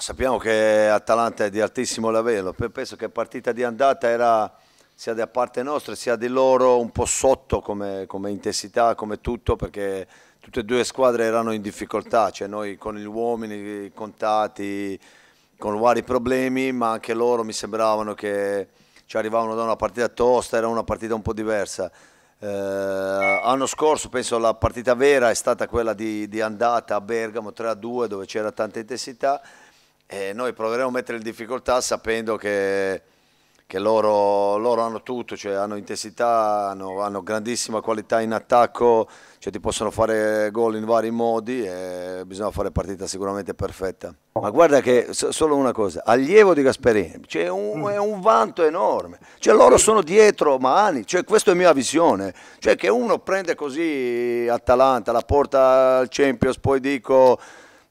sappiamo che Atalanta è di altissimo livello, penso che partita di andata era sia da parte nostra sia di loro un po' sotto come, come intensità, come tutto, perché tutte e due squadre erano in difficoltà, cioè noi con gli uomini contati, con vari problemi, ma anche loro mi sembravano che ci arrivavano da una partita tosta, era una partita un po' diversa. Eh, anno scorso penso la partita vera è stata quella di, di andata a Bergamo 3-2 dove c'era tanta intensità e noi proveremo a mettere in difficoltà sapendo che, che loro, loro, hanno tutto, cioè hanno intensità, hanno, hanno, grandissima qualità in attacco, cioè ti possono fare gol in vari modi e bisogna fare partita sicuramente perfetta. Ma guarda che, solo una cosa, allievo di Gasperini, cioè un, mm. è un vanto enorme, cioè loro sono dietro mani, cioè questa è mia visione, cioè che uno prende così Atalanta, la porta al Champions, poi dico,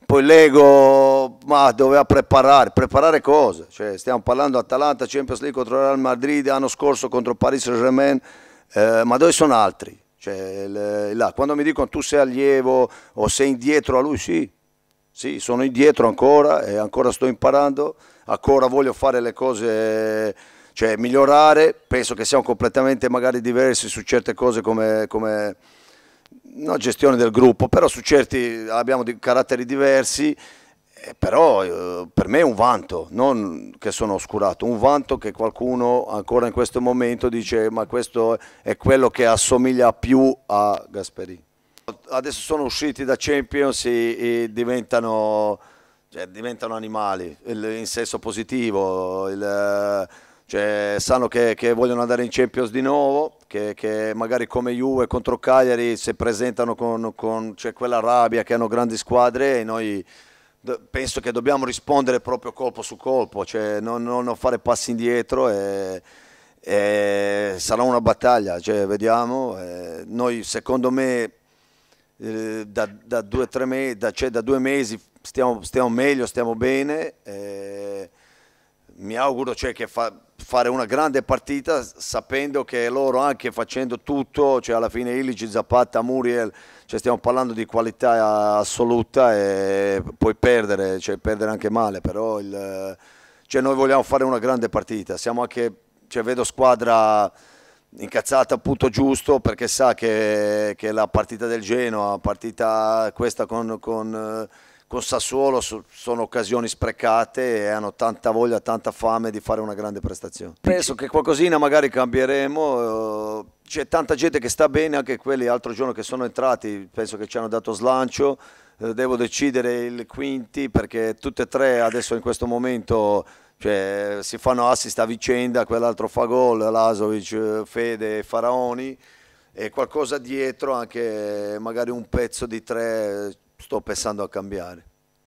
poi Lego ma doveva preparare, preparare cosa? Cioè, stiamo parlando Atalanta, Champions League contro Real Madrid, l'anno scorso contro Paris Saint-Germain, eh, ma dove sono altri? Cioè, le, eh, là, quando mi dicono tu sei allievo o sei indietro a lui, sì, sì, sono indietro ancora e ancora sto imparando, ancora voglio fare le cose, cioè migliorare, penso che siamo completamente magari diversi su certe cose come, come no, gestione del gruppo, però su certi abbiamo di, caratteri diversi eh, però eh, per me è un vanto, non che sono oscurato, un vanto che qualcuno ancora in questo momento dice ma questo è quello che assomiglia più a Gasperi. Adesso sono usciti da Champions e, diventano, cioè, diventano, animali, in senso positivo, il, cioè, sanno che, che, vogliono andare in Champions di nuovo, che, che, magari come Juve contro Cagliari si presentano con, con cioè, quella rabbia che hanno grandi squadre e noi penso che dobbiamo rispondere proprio colpo su colpo, cioè non, non fare passi indietro e, e sarà una battaglia, cioè vediamo. Eh, noi secondo me eh, da, da, due, tre mesi, da, cioè, da due mesi stiamo, stiamo, meglio, stiamo bene. Eh, mi auguro cioè, che fa, fare una grande partita sapendo che loro anche facendo tutto, cioè alla fine Illici, Zapata, Muriel, cioè stiamo parlando di qualità assoluta e puoi perdere, cioè perdere anche male, però il, cioè noi vogliamo fare una grande partita, siamo anche, cioè vedo squadra incazzata appunto giusto perché sa che, che la partita del Genoa, partita questa con, con con Sassuolo sono occasioni sprecate e hanno tanta voglia, tanta fame di fare una grande prestazione. Penso che qualcosina magari cambieremo, eh, c'è tanta gente che sta bene, anche quelli l'altro giorno che sono entrati, penso che ci hanno dato slancio, eh, devo decidere il quinti perché tutte e tre adesso in questo momento cioè, si fanno assist a vicenda, quell'altro fa gol, Lasovic, eh, Fede, e Faraoni e qualcosa dietro, anche magari un pezzo di tre sto pensando a cambiare.